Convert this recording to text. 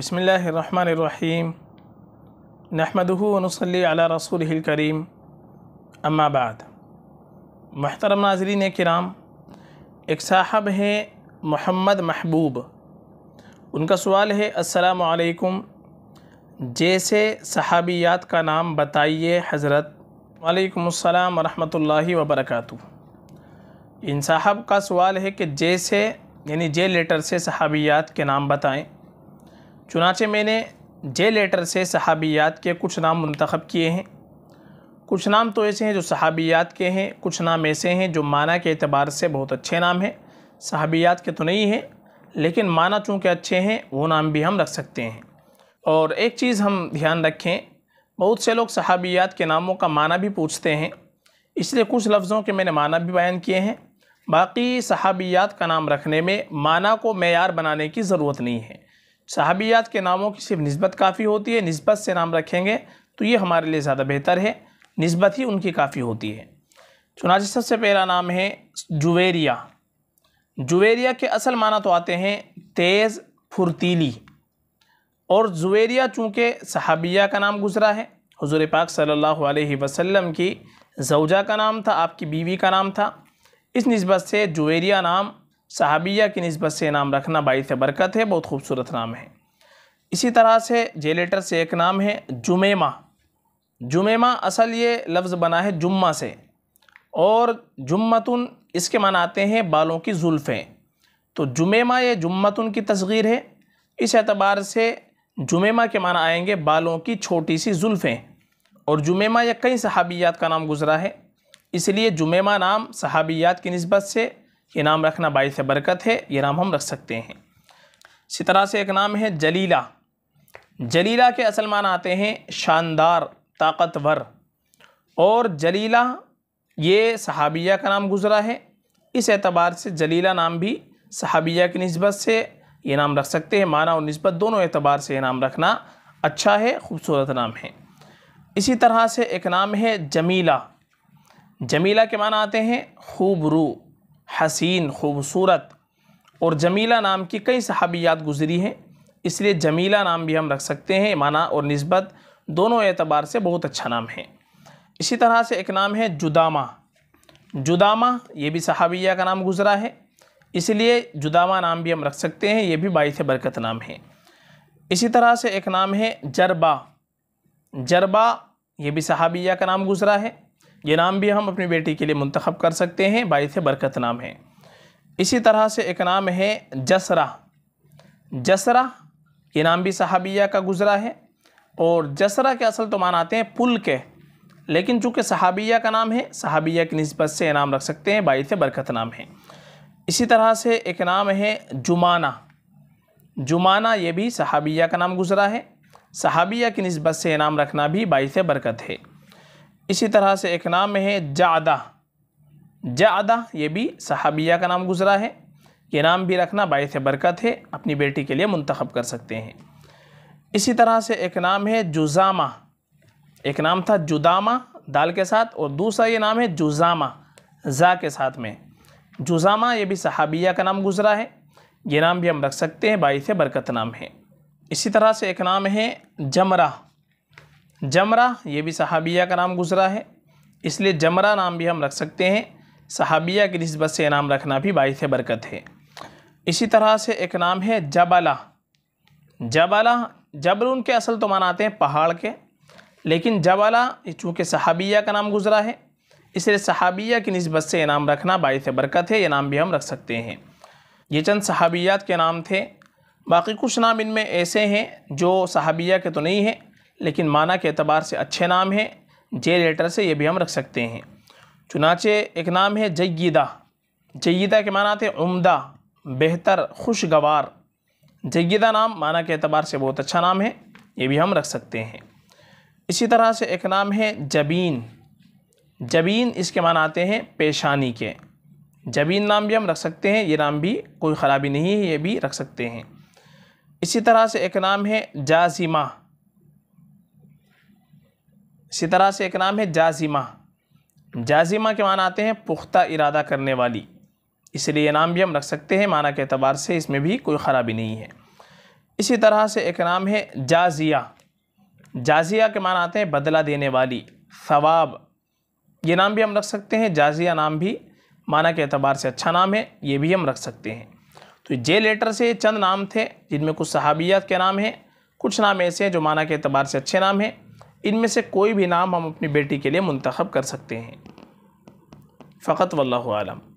बसमीम नहमदनसली अला रसूल करीम अम्माबाद महतरम नाजरीन कराम एक साहब हैं मोहम्मद महबूब उनका सवाल है असलकुम जैसे सहाबियात का नाम बताइए हज़रत वालेकुम वरहमतुल्लाहि वबरकू इन साहब का सवाल है कि जैसे यानी जे लेटर से सहाबियात के नाम बताएं चुनाचे मैंने जे लेटर से सहाबियात के कुछ नाम मंतखब किए हैं कुछ नाम तो ऐसे हैं जो सहाबियात के हैं कुछ नाम ऐसे हैं जो माना के अतबार से बहुत अच्छे नाम हैं सहाबियात के तो नहीं हैं लेकिन माना चूँकि अच्छे हैं वो नाम भी हम रख सकते हैं और एक चीज़ हम ध्यान रखें बहुत से लोग सहाबियात के नामों का माना भी पूछते हैं इसलिए कुछ लफ्ज़ों के मैंने माना भी बयान किए हैं बाकी सहाबियात का नाम रखने में माना को मैार बनाने की ज़रूरत नहीं है सहाबियात के नामों की सिर्फ नस्बत काफ़ी होती है नस्बत से नाम रखेंगे तो ये हमारे लिए ज़्यादा बेहतर है नस्बत ही उनकी काफ़ी होती है चुनाच सबसे पहला नाम है जुवेरिया जुवेरिया के असल माना तो आते हैं तेज़ फुर्तीली और जुवेरिया चूँकि सहाबिया का नाम गुजरा है हजूर पाक सल्लल्लाहु अलैहि वसल्लम की जवजा का नाम था आपकी बीवी का नाम था इस नस्बत से जुवेरिया नाम सहाबिया की नस्बत से नाम रखना बाईस बरकत है बहुत खूबसूरत नाम है इसी तरह से जे लेटर से एक नाम है जुमेमा जुमेमा असल ये लफ्ज़ बना है जुम्मा से और जुम्मतुन इसके मान आते हैं बालों की जुल्फ़ें तो जुमेमा ये जुम्मतुन की तस्गीर है इस एतबार से जुमेमा के माना आएंगे बालों की छोटी सी जुल्फ़ें और जुमेमा यह कई सहाबियात का नाम गुज़रा है इसलिए जुमेमा नाम सहाबियात की नस्बत से ये नाम रखना बाई से बरकत है ये नाम हम रख सकते हैं इसी तरह से एक नाम है जलीला जलीला के असल मान आते हैं शानदार ताकतवर और जलीला ये सहाबिया का नाम गुज़रा है इस एतबार से जलीला नाम भी सहाबिया की नस्बत से ये नाम रख सकते हैं माना और नस्बत दोनों एतबार से ये नाम रखना अच्छा है ख़ूबसूरत नाम है इसी तरह से एक नाम है जमीला जमीला के माना आते हैं खूब रू हसीन खूबसूरत और जमीला नाम की कई सहाबियात गुजरी हैं इसलिए जमीला नाम भी हम रख सकते हैं माना और नस्बत दोनों एतबार से बहुत अच्छा नाम है इसी तरह से एक नाम है जुदामा जुदामा ये भी सहाबिया का नाम गुजरा है इसलिए जुदामा नाम भी हम रख सकते हैं ये भी बाईस बरकत नाम है इसी तरह से एक नाम है जरबा जरबा ये भी सहाबिया का नाम गुजरा है ये नाम भी हम अपनी बेटी के लिए मंतखब कर सकते हैं बाईस बरकत नाम है इसी तरह से एक नाम है जसरा जसरा ये नाम भी सहाबिया का गुज़रा है और जसरा के असल तो मान आते हैं पुल के लेकिन चूँकि सहाबिया का नाम है सहाबिया की नस्बत से नाम रख सकते हैं बाईस बरकत नाम है इसी तरह से एक नाम है जुमाना जुमाना ये भी सहाबिया का नाम गुज़रा है सहाबिया की नस्बत से नाम रखना भी बाईस बरकत है इसी तरह से एक नाम है जादा जादा ये भी सहाबिया का नाम गुजरा है ये नाम भी रखना बायस बरकत है अपनी बेटी के लिए मंतखब कर सकते हैं इसी तरह से एक नाम है जुजामा एक नाम था जुदामा दाल के साथ और दूसरा ये नाम है जुजामा जा के साथ में जुजामा ये भी सहाबिया का नाम गुजरा है ये नाम भी हम रख सकते हैं बायस बरकत नाम है इसी तरह से एक नाम है जमरा जमरा ये भी सहाबिया का नाम गुजरा है इसलिए जमरा नाम भी हम रख सकते हैं सहाबिया की नस्बत से नाम रखना भी बायस बरकत है इसी तरह से एक नाम है जबला जबला जबर उनके असल तो माना आते हैं पहाड़ के लेकिन जबला चूँकि सहाबिया का नाम गुजरा है इसलिए सहाबिया की नस्बत से नाम रखना बाईस बरकत है ये नाम भी हम रख सकते हैं ये चंद सहाबियात के नाम थे बाकी कुछ नाम इनमें ऐसे हैं जो सहाबिया के तो नहीं हैं लेकिन माना के अतबार से अच्छे नाम हैं जे लेटर से ये भी हम रख सकते हैं चुनाचे एक नाम है जयदा जयदा के माना थे उम्दा बेहतर खुशगवार जयदा नाम माना के अतबार से बहुत अच्छा नाम है ये भी हम रख सकते हैं इसी तरह से एक नाम है जबीन जबीन इसके माना आते हैं पेशानी के जबीन नाम भी हम रख सकते हैं ये नाम भी कोई ख़राबी नहीं है ये भी रख सकते हैं इसी तरह से एक नाम है जाजिमा इसी तरह से एक नाम है जाजिमा जाजिमा के मान आते हैं पुख्ता इरादा करने वाली इसलिए ये नाम भी हम रख सकते हैं माना के अतबार से इसमें भी कोई ख़राबी नहीं है इसी तरह से एक नाम है जाजिया जाजिया के मान आते हैं बदला देने वाली सवाब ये नाम भी हम रख सकते हैं जाजिया नाम भी माना के अतबार से अच्छा नाम है ये भी हम रख सकते हैं तो जे लेटर से चंद नाम थे जिनमें कुछ सहाबियात के नाम हैं कुछ नाम ऐसे हैं जो माना के अतबार से अच्छे नाम हैं इनमें से कोई भी नाम हम अपनी बेटी के लिए मंतखब कर सकते हैं फ़कत वल्लम